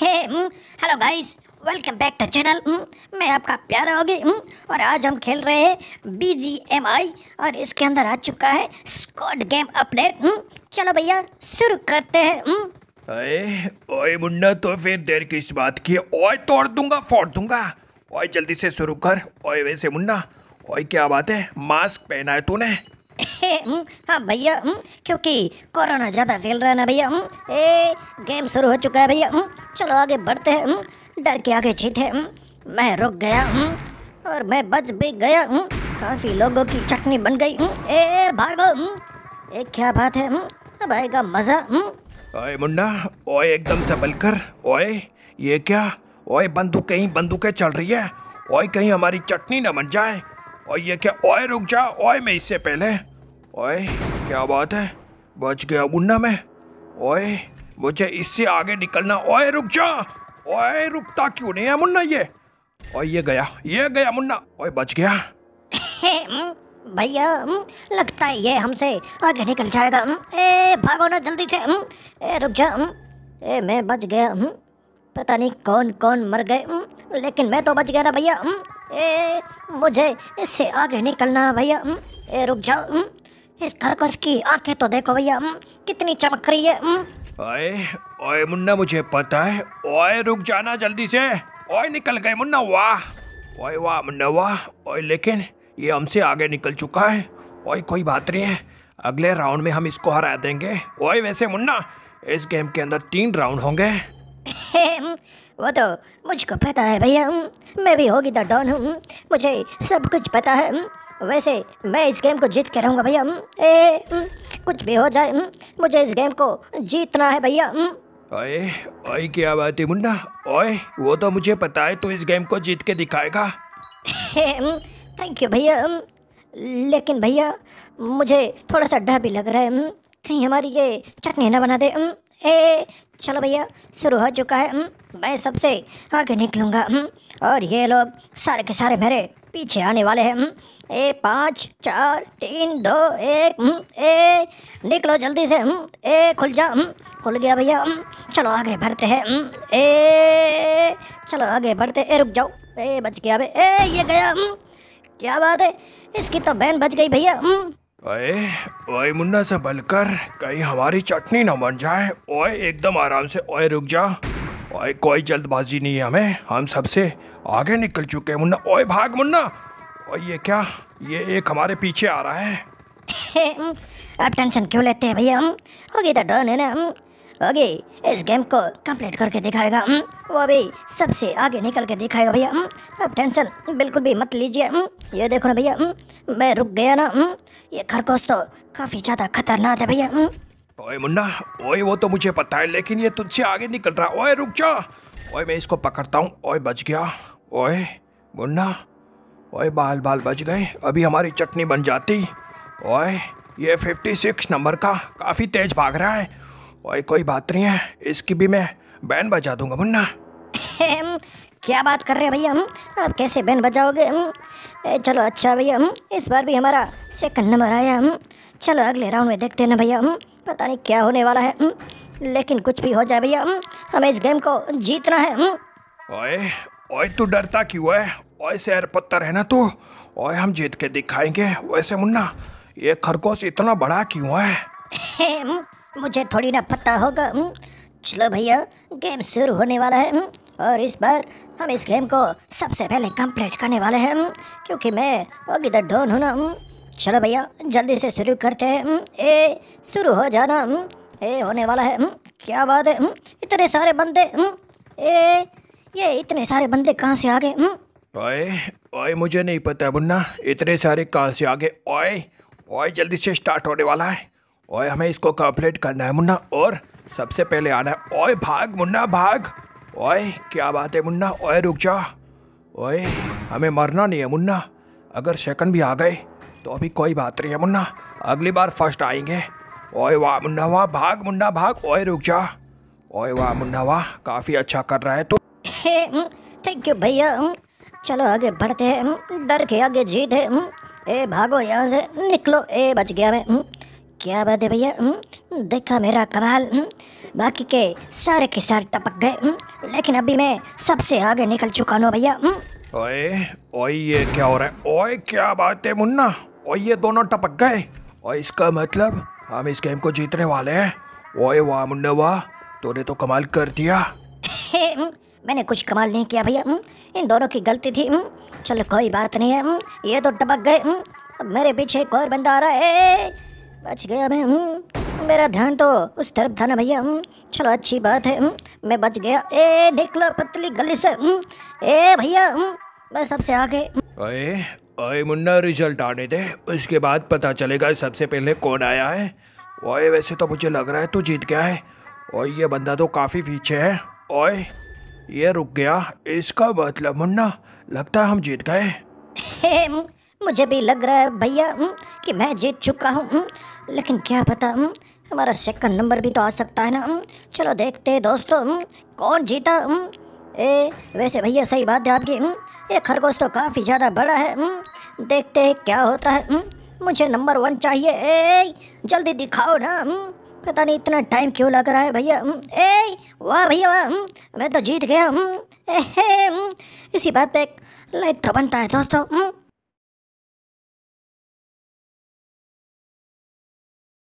Hey hello guys welcome back to channel मैं आपका प्यारा हो हम्म। गई और आज हम खेल रहे हैं बी जी एम आई और इसके अंदर आ चुका है स्कॉट गेम अपडेट चलो भैया शुरू करते हैं हम्म। अरे ओए मुन्ना तो फिर देर किस बात की ओए तोड़ दूंगा फोड़ दूंगा ओए जल्दी से शुरू कर ओए वैसे मुन्ना ओए क्या बात है मास्क पहना है तूने हम्म, हाँ भैया हम्म, क्योंकि कोरोना ज़्यादा फैल रहा है ना भैया हम्म, ए गेम शुरू हो चुका है भैया चलो आगे बढ़ते हैं डर के आगे जीत मैं रुक गया और मैं बच भी गया काफ़ी लोगों की चटनी बन गई ए, ए भागो ए क्या बात है अब आएगा मज़ा ओए मुन्ना ओए एकदम से बलकर ओए ये क्या ओए बंदूक कहीं बंदूकें चल रही है ओए कहीं हमारी चटनी ना बन जाए और ये क्या ओए रुक जा ओए मैं इससे पहले ओए क्या बात है बच गया मुन्ना मैं ओए मुझे इससे आगे निकलना ओए रुक जा ओए रुकता क्यों नहीं है मुन्ना ये ओए ये गया ये गया मुन्ना ओए बच गया भैया लगता है ये हमसे आगे निकल जाएगा ए भागो ना जल्दी से ए रुक जा ए मैं बच गया पता नहीं कौन कौन मर गए लेकिन मैं तो बच गया ना भैया ए, मुझे इससे आगे निकलना है भैया ए, रुक जाओ इस खरगोश की आंखें तो देखो भैया कितनी चमक रही है ओए ओए मुन्ना मुझे पता है ओए रुक जाना जल्दी से ओए निकल गए मुन्ना वाह ओए वाह मुन्ना वाह ओए लेकिन ये हमसे आगे निकल चुका है ओए कोई बात नहीं है अगले राउंड में हम इसको हरा देंगे ओए वैसे मुन्ना इस गेम के अंदर तीन राउंड होंगे वो तो मुझको पता है भैया हम्म, मैं भी होगी द तो डॉन हूँ मुझे सब कुछ पता है हम्म, वैसे मैं इस गेम को जीत के रहूँगा भैया हम्म, ए कुछ भी हो जाए मुझे इस गेम को जीतना है भैया ओए ओए क्या बात है मुन्ना ओए वो तो मुझे पता है तू इस गेम को जीत के दिखाएगा थैंक यू भैया लेकिन भैया मुझे थोड़ा सा डर भी लग रहा है कहीं हमारी ये चटनी ना बना दे ए चलो भैया शुरू हो चुका है मैं सबसे आगे निकलूँगा और ये लोग सारे के सारे मेरे पीछे आने वाले हैं ए पाँच चार तीन दो एक ए निकलो जल्दी से ए खुल जा खुल गया भैया चलो आगे बढ़ते हैं ए चलो आगे बढ़ते ए रुक जाओ ए बच गया ए ये गया क्या बात है इसकी तो बहन बच गई भैया ओए ओए मुन्ना संभल कर कहीं हमारी चटनी ना बन जाए ओए एकदम आराम से ओए रुक जा ओए कोई जल्दबाजी नहीं है हमें हम सबसे आगे निकल चुके हैं मुन्ना ओए भाग मुन्ना ओए ये क्या ये एक हमारे पीछे आ रहा है अब टेंशन क्यों लेते हैं भैया हम हो गई था डन है ना आगे इस गेम को कंप्लीट करके दिखाएगा हम्म, वो अभी सबसे आगे निकल के दिखाएगा भैया हम्म, अब टेंशन बिल्कुल भी मत लीजिए हम्म, ये देखो ना भैया मैं रुक गया ना ये खरगोश तो काफ़ी ज़्यादा खतरनाक है भैया ओए मुन्ना ओए वो तो मुझे पता है लेकिन ये तुझसे आगे निकल रहा ओए रुक जा ओए मैं इसको पकड़ता हूँ ओए बच गया ओए मुन्ना ओए बाल बाल बच गए अभी हमारी चटनी बन जाती ओए ये 56 नंबर का काफ़ी तेज भाग रहा है ओए कोई बात नहीं है इसकी भी मैं बैन बजा दूंगा मुन्ना क्या बात कर रहे हैं भैया हम आप कैसे बैन बजाओगे हम चलो अच्छा भैया हम इस बार भी हमारा सेकंड नंबर आया हम चलो अगले राउंड में देखते हैं ना भैया हम पता नहीं क्या होने वाला है हम लेकिन कुछ भी हो जाए भैया हम हमें इस गेम को जीतना है ओए ओए तू डरता क्यों है ओए शेर पत्थर है ना तू ओए हम जीत के दिखाएंगे वैसे मुन्ना ये खरगोश इतना बड़ा क्यों है मुझे थोड़ी ना पता होगा हुँ? हम्म? चलो भैया गेम शुरू होने वाला है हुँ? हम्म? और इस बार हम इस गेम को सबसे पहले कंप्लीट करने वाले हैं हम्म? क्योंकि मैं अभी तक डोन हूँ ना चलो भैया जल्दी से शुरू करते हैं ए शुरू हो जाना ए होने वाला है क्या बात है इतने सारे बंदे ए ये इतने सारे बंदे कहाँ से आ गए ओए ओए मुझे नहीं पता मुन्ना इतने सारे कहाँ से आ गए ओए ओए जल्दी से स्टार्ट होने वाला है ओए हमें इसको कंप्लीट करना है मुन्ना और सबसे पहले आना है ओए भाग मुन्ना भाग ओए क्या बात है मुन्ना ओए रुक जा ओए हमें मरना नहीं है मुन्ना अगर सेकंड भी आ गए तो अभी कोई बात नहीं है मुन्ना अगली बार फर्स्ट आएंगे ओए वाह मुन्ना वाह भाग मुन्ना भाग ओए रुक जा ओए वाह मुन्ना वाह काफ़ी अच्छा कर रहा है तू थैंक यू हम्म, भैया हम्म। चलो आगे बढ़ते हैं हम्म, डर के आगे जीत है ए भागो यहाँ से निकलो ए बच गया मैं क्या बात है भैया हम्म, देखा मेरा कमाल हम्म। बाकी के सारे के सारे टपक गए हम्म। लेकिन अभी मैं सबसे आगे निकल चुका हूँ भैया ओए ओए ये क्या हो रहा है ओए क्या बात है मुन्ना ओए ये दोनों टपक गए और इसका मतलब हम इस गेम को जीतने वाले हैं ओए वाह मुन्ना वाह तूने तो कमाल कर दिया मैंने कुछ कमाल नहीं किया भैया इन दोनों की गलती थी चलो कोई बात नहीं है ये तो टपक गए मेरे पीछे एक और बंदा आ रहा है बच गया मैं हूँ मेरा ध्यान तो उस तरफ था ना भैया चलो अच्छी बात है मैं बच गया ए निकलो पतली गली से ए भैया मैं सबसे आगे ओए ओए मुन्ना रिजल्ट आने दे उसके बाद पता चलेगा सबसे पहले कौन आया है ओए वैसे तो मुझे लग रहा है तू जीत गया है ओए ये बंदा तो काफ़ी पीछे है ओए ये रुक गया इसका मतलब मुन्ना लगता है हम जीत गए मुझे भी लग रहा है भैया कि मैं जीत चुका हूँ लेकिन क्या पता हम हम्म, हमारा सेकंड नंबर भी तो आ सकता है ना हम्म, चलो देखते हैं दोस्तों हम्म, कौन जीता ए वैसे भैया सही बात है आपकी ये खरगोश तो काफ़ी ज़्यादा बड़ा है देखते हैं क्या होता है मुझे नंबर वन चाहिए ए जल्दी दिखाओ ना पता नहीं इतना टाइम क्यों लग रहा है भैया ए वाह भैया वाह मैं तो जीत गया ए, इसी बात पे लाइक तो बनता है दोस्तों